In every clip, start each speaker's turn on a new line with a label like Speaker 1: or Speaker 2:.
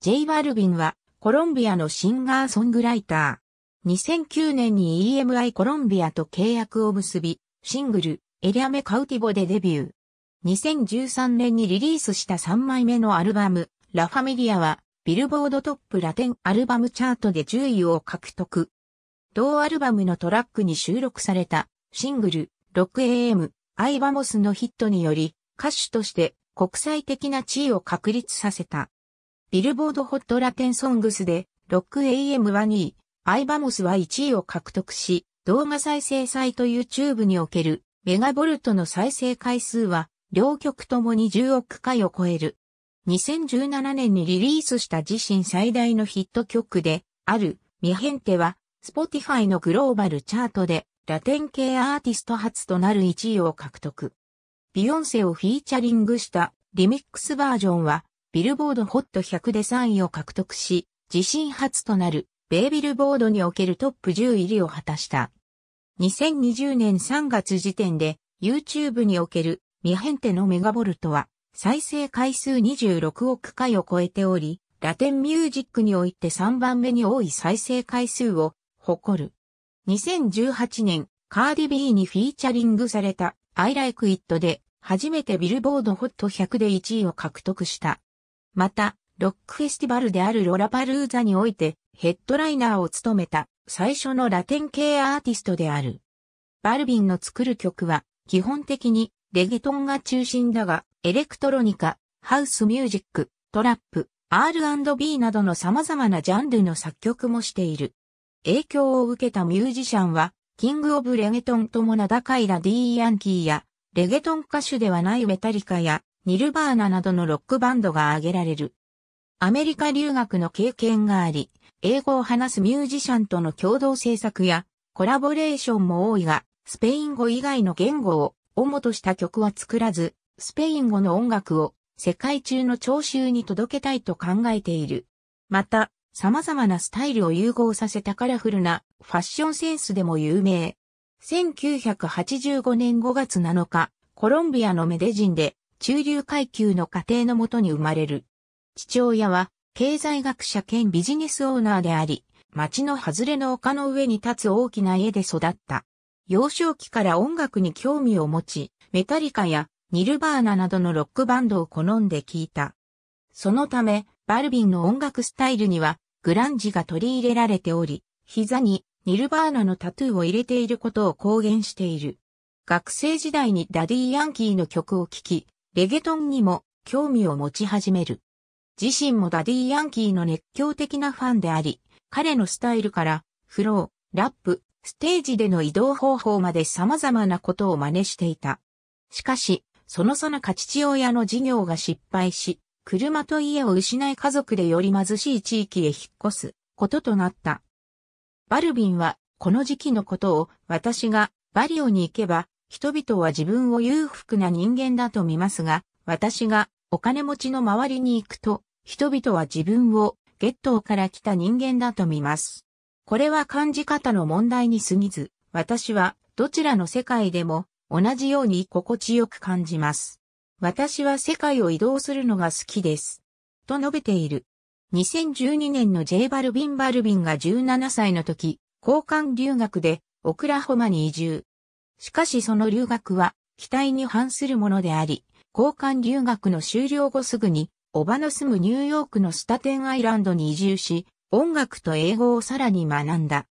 Speaker 1: J. バルビンはコロンビアのシンガーソングライター。2009年に EMI コロンビアと契約を結び、シングル、エリアメカウティボでデビュー。2013年にリリースした3枚目のアルバム、ラファミリアは、ビルボードトップラテンアルバムチャートで10位を獲得。同アルバムのトラックに収録されたシングル 6AM アイバモスのヒットにより歌手として国際的な地位を確立させた。ビルボードホットラテンソングスで、ロック AM は2位、アイバモスは1位を獲得し、動画再生サイト YouTube におけるメガボルトの再生回数は、両曲ともに10億回を超える。2017年にリリースした自身最大のヒット曲で、ある、ミヘンテは、Spotify のグローバルチャートで、ラテン系アーティスト初となる1位を獲得。ビヨンセをフィーチャリングしたリミックスバージョンは、ビルボードホット100で3位を獲得し、自身初となる、米ビルボードにおけるトップ10入りを果たした。2020年3月時点で、YouTube におけるミヘンテのメガボルトは、再生回数26億回を超えており、ラテンミュージックにおいて3番目に多い再生回数を誇る。2018年、カーディビーにフィーチャリングされた I Like It で初めてビルボードホット100で1位を獲得した。また、ロックフェスティバルであるロラパルーザにおいてヘッドライナーを務めた最初のラテン系アーティストである。バルビンの作る曲は基本的にレゲトンが中心だが、エレクトロニカ、ハウスミュージック、トラップ、R&B などの様々なジャンルの作曲もしている。影響を受けたミュージシャンは、キング・オブ・レゲトンとも名高いラディ・ヤンキーや、レゲトン歌手ではないメタリカや、ニルバーナなどのロックバンドが挙げられる。アメリカ留学の経験があり、英語を話すミュージシャンとの共同制作やコラボレーションも多いが、スペイン語以外の言語を主とした曲は作らず、スペイン語の音楽を世界中の聴衆に届けたいと考えている。また、様々なスタイルを融合させたカラフルなファッションセンスでも有名。1985年5月7日、コロンビアのメデジンで中流階級の家庭のもとに生まれる。父親は、経済学者兼ビジネスオーナーであり、町の外れの丘の上に立つ大きな家で育った。幼少期から音楽に興味を持ち、メタリカやニルバーナなどのロックバンドを好んで聴いた。そのため、バルビンの音楽スタイルには、グランジが取り入れられており、膝にニルバーナのタトゥーを入れていることを公言している。学生時代にダディ・ヤンキーの曲を聴き、レゲトンにも興味を持ち始める。自身もダディ・ヤンキーの熱狂的なファンであり、彼のスタイルからフロー、ラップ、ステージでの移動方法まで様々なことを真似していた。しかし、その最中父親の事業が失敗し、車と家を失い家族でより貧しい地域へ引っ越すこととなった。バルビンはこの時期のことを私がバリオに行けば人々は自分を裕福な人間だと見ますが、私がお金持ちの周りに行くと、人々は自分をゲットーから来た人間だと見ます。これは感じ方の問題に過ぎず、私はどちらの世界でも同じように心地よく感じます。私は世界を移動するのが好きです。と述べている。2012年の J バルビン・バルビンが17歳の時、交換留学でオクラホマに移住。しかしその留学は期待に反するものであり、交換留学の終了後すぐに、おばの住むニューヨークのスタテンアイランドに移住し、音楽と英語をさらに学んだ。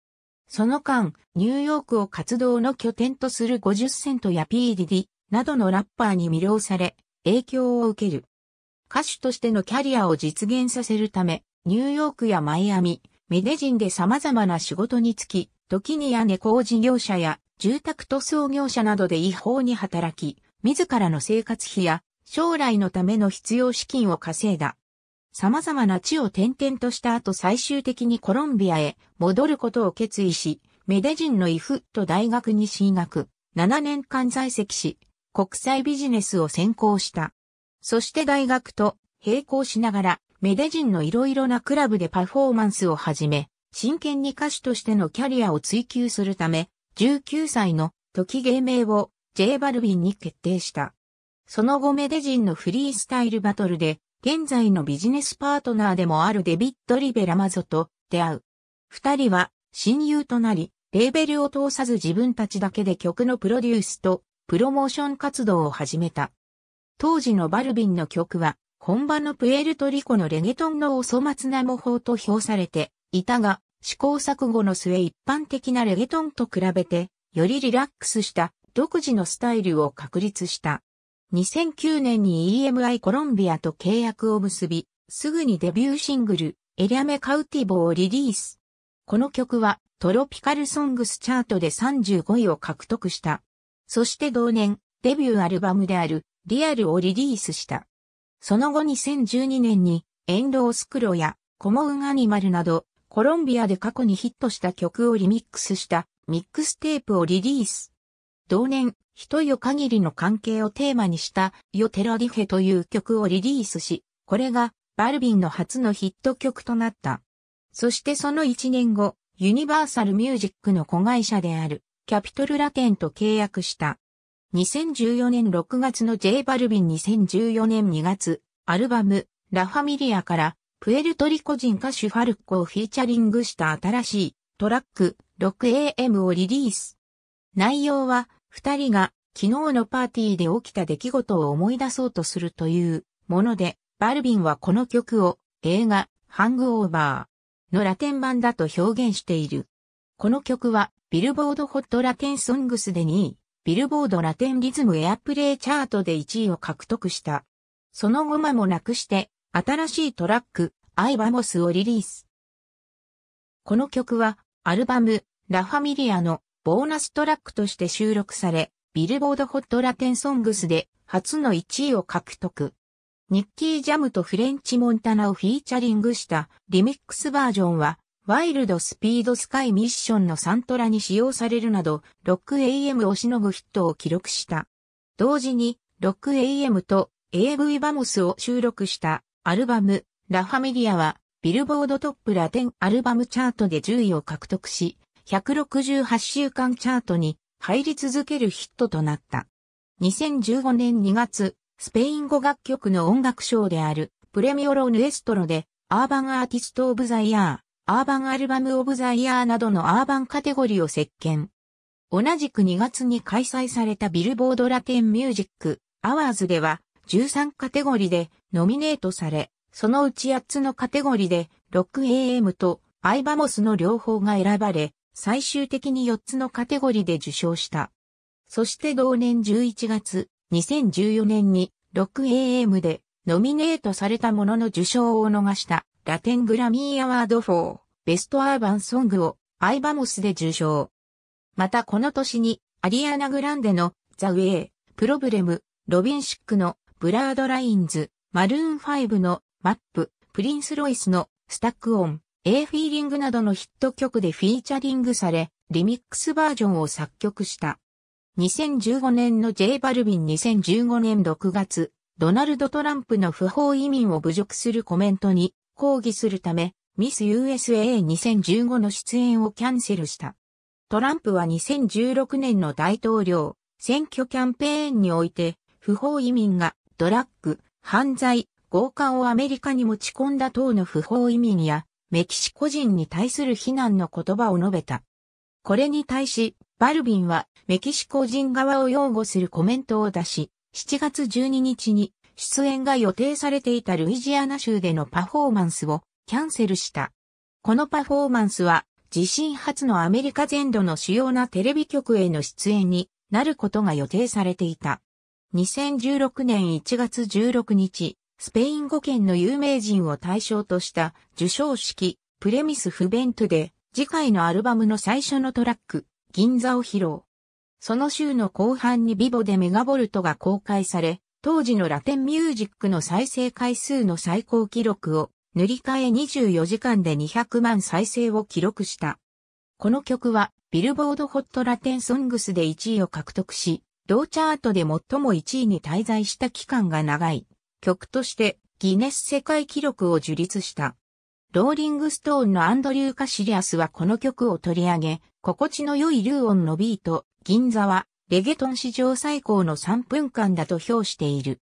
Speaker 1: その間、ニューヨークを活動の拠点とする50セントや P ディディなどのラッパーに魅了され、影響を受ける。歌手としてのキャリアを実現させるため、ニューヨークやマイアミ、メデジンで様々な仕事に就き、時に屋根工事業者や住宅塗装業者などで違法に働き、自らの生活費や将来のための必要資金を稼いだ。様々な地を転々とした後最終的にコロンビアへ戻ることを決意し、メデジンのイフット大学に進学、7年間在籍し、国際ビジネスを専攻した。そして大学と並行しながら、メデジンのいろいろなクラブでパフォーマンスを始め、真剣に歌手としてのキャリアを追求するため、19歳の時芸名を J バルビンに決定した。その後メデジンのフリースタイルバトルで、現在のビジネスパートナーでもあるデビッド・リベラマゾと出会う。二人は親友となり、レーベルを通さず自分たちだけで曲のプロデュースとプロモーション活動を始めた。当時のバルビンの曲は、本場のプエルトリコのレゲトンのお粗末な模倣と評されていたが、試行錯誤の末一般的なレゲトンと比べて、よりリラックスした独自のスタイルを確立した。2009年に EMI コロンビアと契約を結び、すぐにデビューシングル、エリアメカウティボをリリース。この曲はトロピカルソングスチャートで35位を獲得した。そして同年、デビューアルバムであるリアルをリリースした。その後2012年に、エンドースクロやコモンアニマルなどコロンビアで過去にヒットした曲をリミックスしたミックステープをリリース。同年、人よ限りの関係をテーマにしたヨテラディフェという曲をリリースし、これがバルビンの初のヒット曲となった。そしてその1年後、ユニバーサルミュージックの子会社であるキャピトルラテンと契約した。2014年6月の J バルビン2014年2月、アルバムラファミリアからプエルトリコ人歌手ファルコをフィーチャリングした新しいトラック 6AM をリリース。内容は二人が昨日のパーティーで起きた出来事を思い出そうとするというもので、バルビンはこの曲を映画ハングオーバーのラテン版だと表現している。この曲はビルボードホットラテンソングスで2位、ビルボードラテンリズムエアプレイチャートで1位を獲得した。その後間もなくして新しいトラック、アイバモスをリリース。この曲は、アルバム、ラファミリアのボーナストラックとして収録され、ビルボードホットラテンソングスで初の1位を獲得。ニッキー・ジャムとフレンチ・モンタナをフィーチャリングしたリミックスバージョンは、ワイルド・スピード・スカイ・ミッションのサントラに使用されるなど、6AM をしのぐヒットを記録した。同時に、6AM と AV バモスを収録したアルバム、ラファミリアは、ビルボードトップラテンアルバムチャートで10位を獲得し、168週間チャートに入り続けるヒットとなった。2015年2月、スペイン語楽曲の音楽賞であるプレミオロ・ヌエストロでアーバンアーティスト・オブ・ザ・イヤー、アーバンアルバム・オブ・ザ・イヤーなどのアーバンカテゴリーを席巻。同じく2月に開催されたビルボードラテンミュージックアワーズでは13カテゴリーでノミネートされ、そのうち8つのカテゴリで、6AM とアイバモスの両方が選ばれ、最終的に4つのカテゴリで受賞した。そして同年11月、2014年に 6AM でノミネートされたものの受賞を逃したラテングラミーアワード4ベストアーバンソングをアイバモスで受賞。またこの年にアリアナ・グランデのザ・ウェイ、プロブレム、ロビンシックのブラードラインズ、マルーン5のマップ、プリンス・ロイスのスタックオン、A フィーリングなどのヒット曲でフィーチャリングされ、リミックスバージョンを作曲した。2015年の J バルビン2015年6月、ドナルド・トランプの不法移民を侮辱するコメントに抗議するため、ミス USA2015 の出演をキャンセルした。トランプは2016年の大統領選挙キャンペーンにおいて、不法移民がドラッグ、犯罪、強姦をアメリカに持ち込んだ等の不法移民や、メキシコ人に対する非難の言葉を述べた。これに対し、バルビンはメキシコ人側を擁護するコメントを出し、7月12日に出演が予定されていたルイジアナ州でのパフォーマンスをキャンセルした。このパフォーマンスは地震初のアメリカ全土の主要なテレビ局への出演になることが予定されていた。2016年1月16日、スペイン語圏の有名人を対象とした受賞式、プレミス・フベントで、次回のアルバムの最初のトラック、銀座を披露。その週の後半にビボでメガボルトが公開され、当時のラテンミュージックの再生回数の最高記録を塗り替え24時間で200万再生を記録した。この曲はビルボードホットラテンソングスで1位を獲得し、同チャートで最も1位に滞在した期間が長い曲としてギネス世界記録を樹立した。ローリングストーンのアンドリュー・カシリアスはこの曲を取り上げ、心地の良いルーオンのビート、銀座はレゲトン史上最高の3分間だと評している。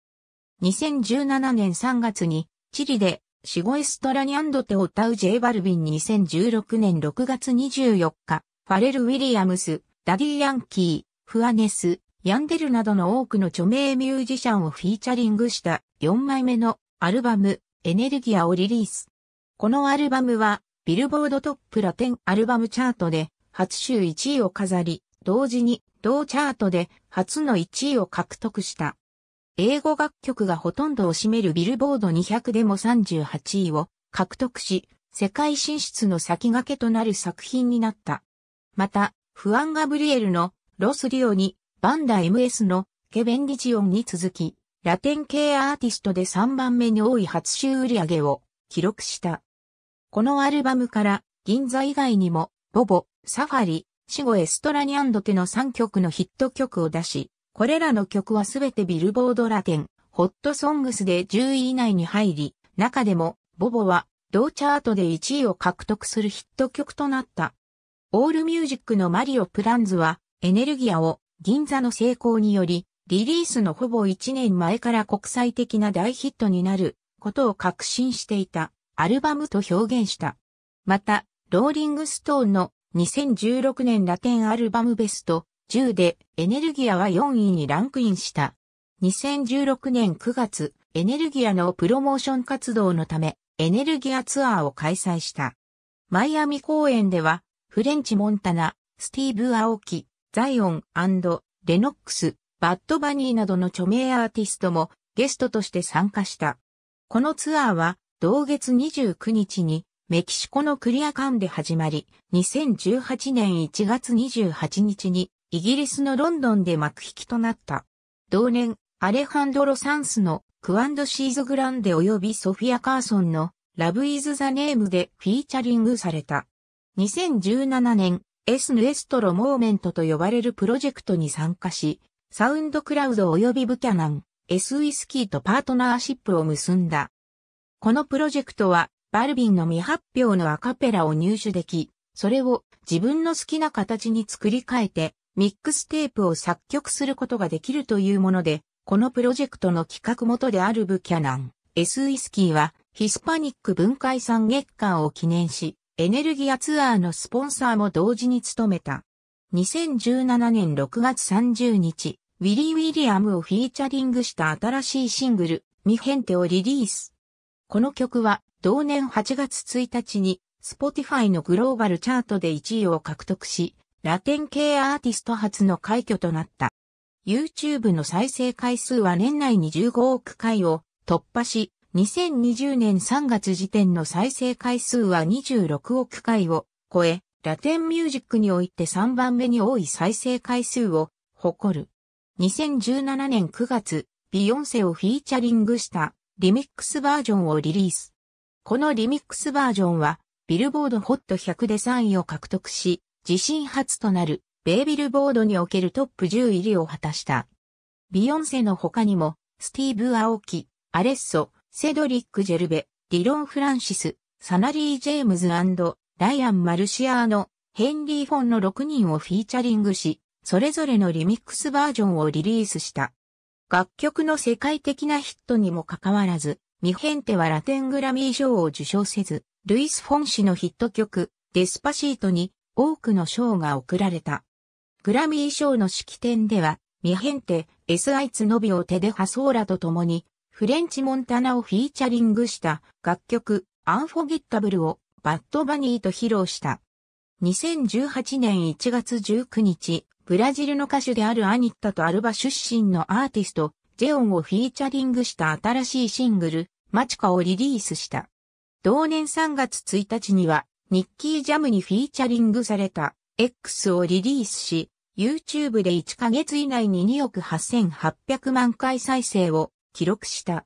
Speaker 1: 2017年3月にチリでシゴエストラニアンドテを歌う J バルビン2016年6月24日、ファレル・ウィリアムス、ダディ・ヤンキー、フアネス、ヤンデルなどの多くの著名ミュージシャンをフィーチャリングした4枚目のアルバムエネルギアをリリース。このアルバムはビルボードトップラテンアルバムチャートで初週1位を飾り、同時に同チャートで初の1位を獲得した。英語楽曲がほとんどを占めるビルボード200でも38位を獲得し、世界進出の先駆けとなる作品になった。また、フアン・ガブリエルのロス・リオにバンダ MS のケベンディジオンに続き、ラテン系アーティストで3番目に多い初週売上を記録した。このアルバムから銀座以外にも、ボボ、サファリ、シゴエストラニアンドテの3曲のヒット曲を出し、これらの曲はすべてビルボードラテン、ホットソングスで10位以内に入り、中でも、ボボは、同チャートで1位を獲得するヒット曲となった。オールミュージックのマリオ・プランズは、エネルギアを銀座の成功により、リリースのほぼ1年前から国際的な大ヒットになることを確信していたアルバムと表現した。また、ローリングストーンの2016年ラテンアルバムベスト10でエネルギアは4位にランクインした。2016年9月、エネルギアのプロモーション活動のため、エネルギアツアーを開催した。マイアミ公演では、フレンチ・モンタナ、スティーブ・アオキ、ザイオンレノックス、バッドバニーなどの著名アーティストもゲストとして参加した。このツアーは同月29日にメキシコのクリアカンで始まり、2018年1月28日にイギリスのロンドンで幕引きとなった。同年、アレハンドロ・サンスのクアンドシーズ・グランデ及びソフィア・カーソンのラブ・イズ・ザ・ネームでフィーチャリングされた。2017年、エスヌエストロモーメントと呼ばれるプロジェクトに参加し、サウンドクラウド及びブキャナン、エスウィスキーとパートナーシップを結んだ。このプロジェクトは、バルビンの未発表のアカペラを入手でき、それを自分の好きな形に作り変えて、ミックステープを作曲することができるというもので、このプロジェクトの企画元であるブキャナン、エスウィスキーは、ヒスパニック文化遺産月間を記念し、エネルギアツアーのスポンサーも同時に務めた。2017年6月30日、ウィリー・ウィリアムをフィーチャリングした新しいシングル、ミヘンテをリリース。この曲は、同年8月1日に、スポティファイのグローバルチャートで1位を獲得し、ラテン系アーティスト初の快挙となった。YouTube の再生回数は年内に15億回を突破し、2020年3月時点の再生回数は26億回を超え、ラテンミュージックにおいて3番目に多い再生回数を誇る。2017年9月、ビヨンセをフィーチャリングしたリミックスバージョンをリリース。このリミックスバージョンは、ビルボードホット100で3位を獲得し、自身初となる、ベイビルボードにおけるトップ10入りを果たした。ビヨンセの他にも、スティーブ・アオキ、アレッソ、セドリック・ジェルベ、ディロン・フランシス、サナリー・ジェームズライアン・マルシアーノ、ヘンリー・フォンの6人をフィーチャリングし、それぞれのリミックスバージョンをリリースした。楽曲の世界的なヒットにもかかわらず、ミヘンテはラテングラミー賞を受賞せず、ルイス・フォン氏のヒット曲、デスパシートに多くの賞が贈られた。グラミー賞の式典では、ミヘンテ、エスアイツのびを手でハソーラと共にフレンチ・モンタナをフィーチャリングした楽曲アンフォギッタブルをバッドバニーと披露した。2018年1月19日、ブラジルの歌手であるアニッタとアルバ出身のアーティスト、ジェオンをフィーチャリングした新しいシングル、マチカをリリースした。同年3月1日には、ニッキージャムにフィーチャリングされた X をリリースし、YouTube で1ヶ月以内に2億8800万回再生を記録した。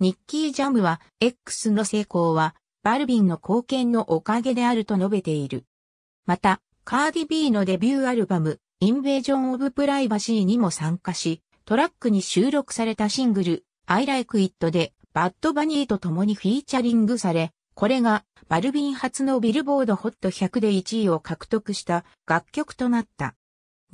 Speaker 1: ニッキー・ジャムは、X の成功は、バルビンの貢献のおかげであると述べている。また、カーディ・ビーのデビューアルバム、インベージョン・オブ・プライバシーにも参加し、トラックに収録されたシングル、I Like It で、バッドバニーと共にフィーチャリングされ、これが、バルビン初のビルボードホット100で1位を獲得した楽曲となった。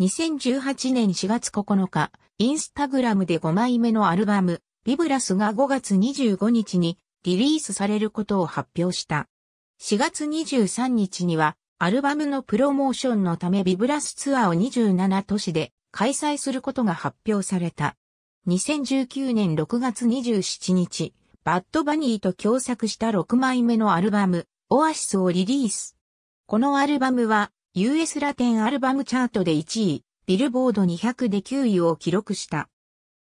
Speaker 1: 2018年4月9日、インスタグラムで5枚目のアルバム、ビブラスが5月25日にリリースされることを発表した。4月23日には、アルバムのプロモーションのためビブラスツアーを27都市で開催することが発表された。2019年6月27日、バッドバニーと共作した6枚目のアルバム、オアシスをリリース。このアルバムは、US ラテンアルバムチャートで1位、ビルボード200で9位を記録した。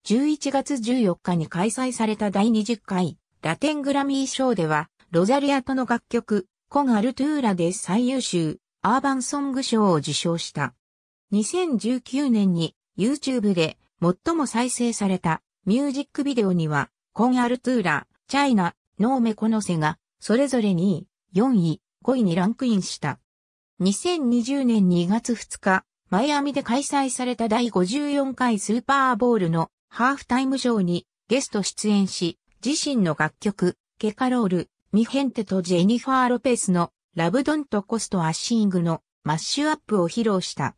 Speaker 1: 11月14日に開催された第20回ラテングラミー賞では、ロザリアとの楽曲、コン・アルトゥーラで最優秀アーバンソング賞を受賞した。2019年に YouTube で最も再生されたミュージックビデオには、コン・アルトゥーラ、チャイナ、ノーメコノセが、それぞれ2位、4位、5位にランクインした。2020年2月2日、マイアミで開催された第54回スーパーボールのハーフタイムショーにゲスト出演し、自身の楽曲、ケカロール、ミヘンテとジェニファー・ロペスのラブドント・コスト・アッシングのマッシュアップを披露した。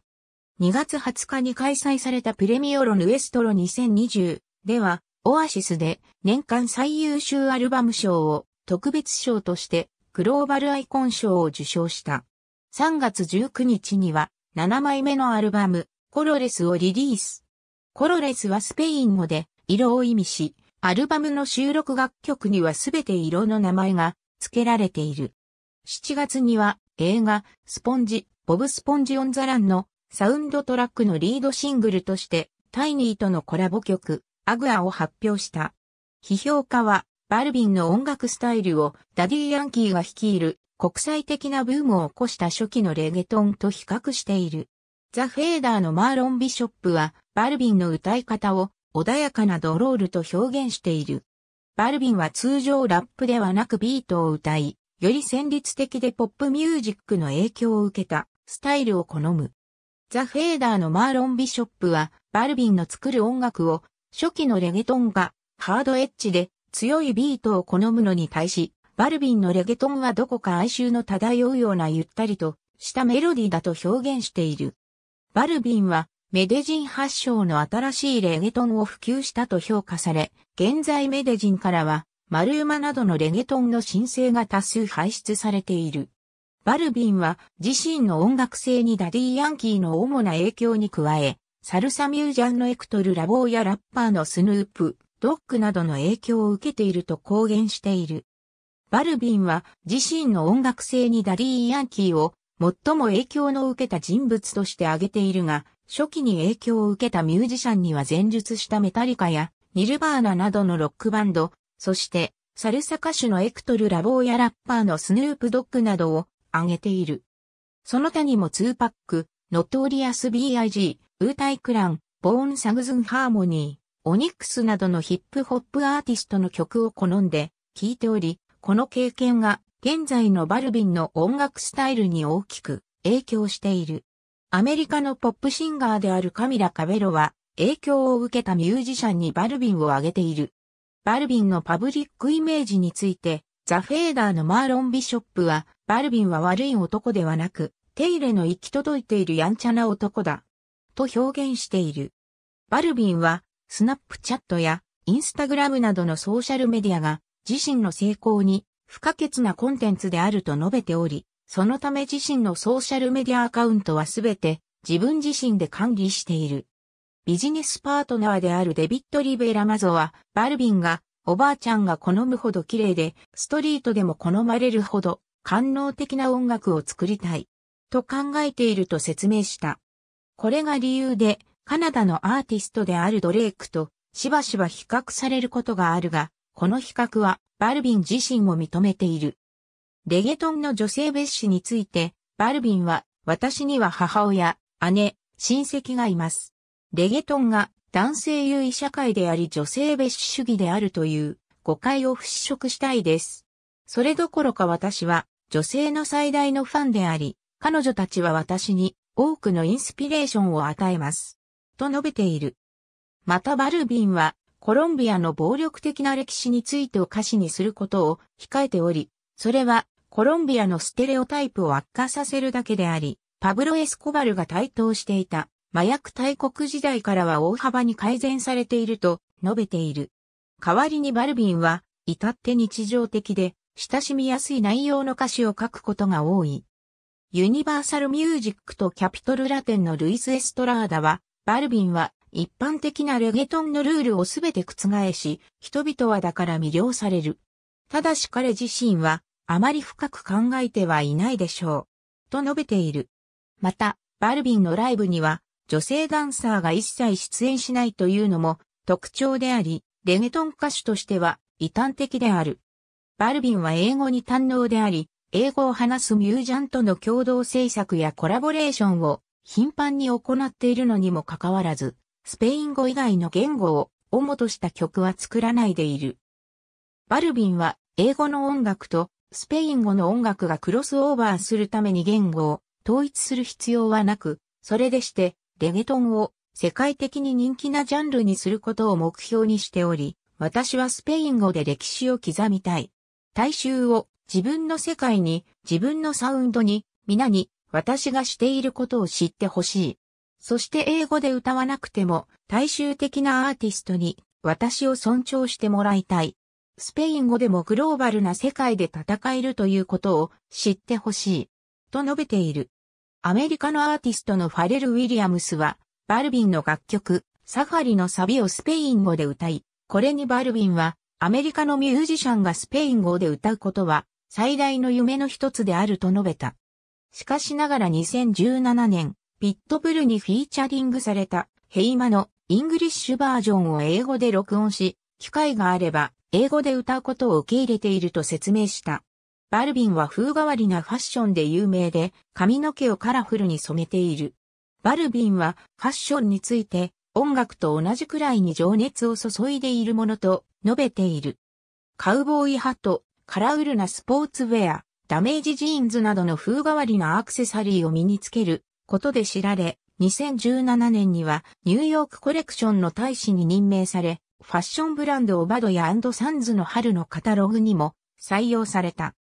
Speaker 1: 2月20日に開催されたプレミオロヌエストロ2020では、オアシスで年間最優秀アルバム賞を特別賞としてグローバルアイコン賞を受賞した。3月19日には7枚目のアルバム、コロレスをリリース。コロレスはスペイン語で色を意味し、アルバムの収録楽曲にはすべて色の名前が付けられている。7月には映画スポンジ、ボブスポンジオンザランのサウンドトラックのリードシングルとしてタイニーとのコラボ曲アグアを発表した。批評家はバルビンの音楽スタイルをダディ・ヤンキーが率いる国際的なブームを起こした初期のレゲトンと比較している。ザ・フェーダーのマーロン・ビショップはバルビンの歌い方を穏やかなドロールと表現している。バルビンは通常ラップではなくビートを歌い、より旋律的でポップミュージックの影響を受けたスタイルを好む。ザ・フェーダーのマーロン・ビショップは、バルビンの作る音楽を初期のレゲトンがハードエッジで強いビートを好むのに対し、バルビンのレゲトンはどこか哀愁の漂うようなゆったりとしたメロディだと表現している。バルビンはメデジン発祥の新しいレゲトンを普及したと評価され、現在メデジンからは、マルーマなどのレゲトンの申請が多数排出されている。バルビンは自身の音楽性にダディ・ヤンキーの主な影響に加え、サルサミュージャンのエクトル・ラボーやラッパーのスヌープ、ドッグなどの影響を受けていると公言している。バルビンは自身の音楽性にダディ・ヤンキーを最も影響の受けた人物として挙げているが、初期に影響を受けたミュージシャンには前述したメタリカやニルバーナなどのロックバンド、そしてサルサ歌手のエクトル・ラボーやラッパーのスヌープ・ドッグなどを挙げている。その他にもツーパック、ノトリアス B.I.G., ウータイクラン、ボーン・サグズン・ハーモニー、オニックスなどのヒップホップアーティストの曲を好んで聴いており、この経験が現在のバルビンの音楽スタイルに大きく影響している。アメリカのポップシンガーであるカミラ・カベロは影響を受けたミュージシャンにバルビンを挙げている。バルビンのパブリックイメージについて、ザ・フェーダーのマーロン・ビショップは、バルビンは悪い男ではなく、手入れの行き届いているやんちゃな男だ。と表現している。バルビンは、スナップチャットや、インスタグラムなどのソーシャルメディアが、自身の成功に不可欠なコンテンツであると述べており、そのため自身のソーシャルメディアアカウントはすべて自分自身で管理している。ビジネスパートナーであるデビット・リベラマゾは、バルビンが、おばあちゃんが好むほど綺麗で、ストリートでも好まれるほど、官能的な音楽を作りたい。と考えていると説明した。これが理由で、カナダのアーティストであるドレイクと、しばしば比較されることがあるが、この比較は、バルビン自身も認めている。レゲトンの女性蔑視について、バルビンは、私には母親、姉、親戚がいます。レゲトンが男性優位社会であり女性蔑視主義であるという誤解を払拭したいです。それどころか私は女性の最大のファンであり、彼女たちは私に多くのインスピレーションを与えます。と述べている。またバルビンはコロンビアの暴力的な歴史についてを歌詞にすることを控えており、それはコロンビアのステレオタイプを悪化させるだけであり、パブロ・エスコバルが台頭していた麻薬大国時代からは大幅に改善されていると述べている。代わりにバルビンは、至って日常的で、親しみやすい内容の歌詞を書くことが多い。ユニバーサルミュージックとキャピトルラテンのルイス・エストラーダは、バルビンは一般的なレゲトンのルールをすべて覆し、人々はだから魅了される。ただし彼自身はあまり深く考えてはいないでしょう。と述べている。また、バルビンのライブには、女性ダンサーが一切出演しないというのも特徴であり、レゲトン歌手としては異端的である。バルビンは英語に堪能であり、英語を話すミュージャンとの共同制作やコラボレーションを頻繁に行っているのにもかかわらず、スペイン語以外の言語を主とした曲は作らないでいる。バルビンは英語の音楽とスペイン語の音楽がクロスオーバーするために言語を統一する必要はなく、それでしてレゲトンを世界的に人気なジャンルにすることを目標にしており、私はスペイン語で歴史を刻みたい。大衆を自分の世界に、自分のサウンドに、皆に私がしていることを知ってほしい。そして英語で歌わなくても大衆的なアーティストに私を尊重してもらいたい。スペイン語でもグローバルな世界で戦えるということを知ってほしい。と述べている。アメリカのアーティストのファレル・ウィリアムスは、バルビンの楽曲、サファリのサビをスペイン語で歌い、これにバルビンは、アメリカのミュージシャンがスペイン語で歌うことは、最大の夢の一つであると述べた。しかしながら2017年、ピットブルにフィーチャリングされた、ヘイマのイングリッシュバージョンを英語で録音し、機会があれば英語で歌うことを受け入れていると説明した。バルビンは風変わりなファッションで有名で、髪の毛をカラフルに染めている。バルビンはファッションについて音楽と同じくらいに情熱を注いでいるものと述べている。カウボーイハット、カラフルなスポーツウェア、ダメージジーンズなどの風変わりなアクセサリーを身につけることで知られ、2017年にはニューヨークコレクションの大使に任命され、ファッションブランドオバドヤサンズの春のカタログにも採用された。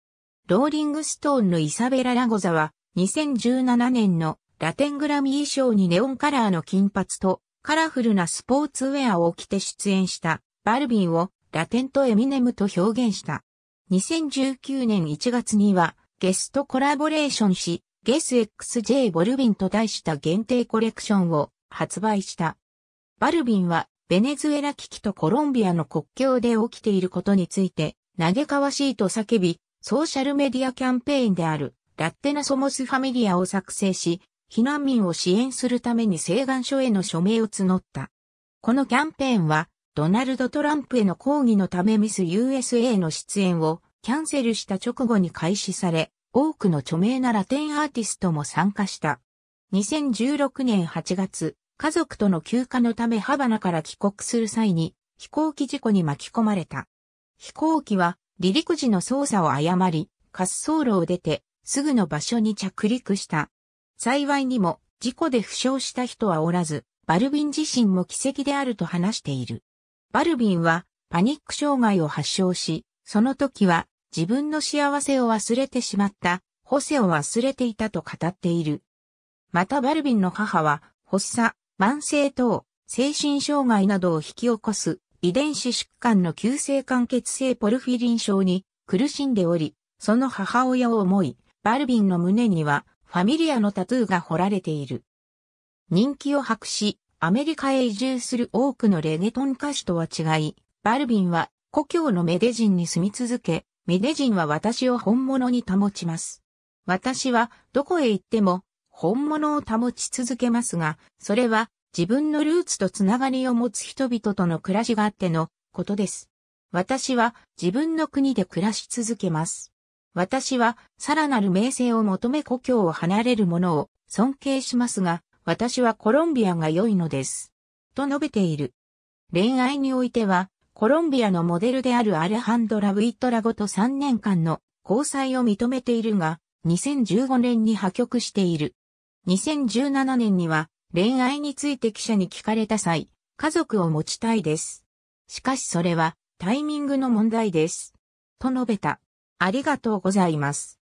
Speaker 1: ローリングストーンのイサベラ・ラゴザは2017年のラテングラミー賞にネオンカラーの金髪とカラフルなスポーツウェアを着て出演したバルビンをラテンとエミネムと表現した。2019年1月にはゲストコラボレーションし、ゲス XJ ボルビンと題した限定コレクションを発売した。バルビンはベネズエラ危機とコロンビアの国境で起きていることについて、嘆かわしいと叫び、ソーシャルメディアキャンペーンである、ラッテナソモスファミリアを作成し、避難民を支援するために請願書への署名を募った。このキャンペーンは、ドナルド・トランプへの抗議のためミス USA の出演をキャンセルした直後に開始され、多くの著名なラテンアーティストも参加した。2016年8月、家族との休暇のためハバナから帰国する際に飛行機事故に巻き込まれた。飛行機は離陸時の操作を誤り、滑走路を出てすぐの場所に着陸した。幸いにも事故で負傷した人はおらず、バルビン自身も奇跡であると話している。バルビンはパニック障害を発症し、その時は自分の幸せを忘れてしまった、ホセを忘れていたと語っている。またバルビンの母は、発作、慢性等、精神障害などを引き起こす遺伝子疾患の急性間欠性ポルフィリン症に苦しんでおり、その母親を思い、バルビンの胸にはファミリアのタトゥーが彫られている。人気を博し、アメリカへ移住する多くのレゲトン歌手とは違い、バルビンは故郷のメデジンに住み続け、メデジンは私を本物に保ちます。私はどこへ行っても本物を保ち続けますが、それは自分のルーツとつながりを持つ人々との暮らしがあってのことです。私は自分の国で暮らし続けます。私はさらなる名声を求め故郷を離れる者を尊敬しますが、私はコロンビアが良いのです。と述べている。恋愛においては、コロンビアのモデルであるアレハンドラ・ウィットラゴと3年間の交際を認めているが、2015年に破局している。2017年には恋愛について記者に聞かれた際、家族を持ちたいです。しかしそれはタイミングの問題です。と述べた。ありがとうございます。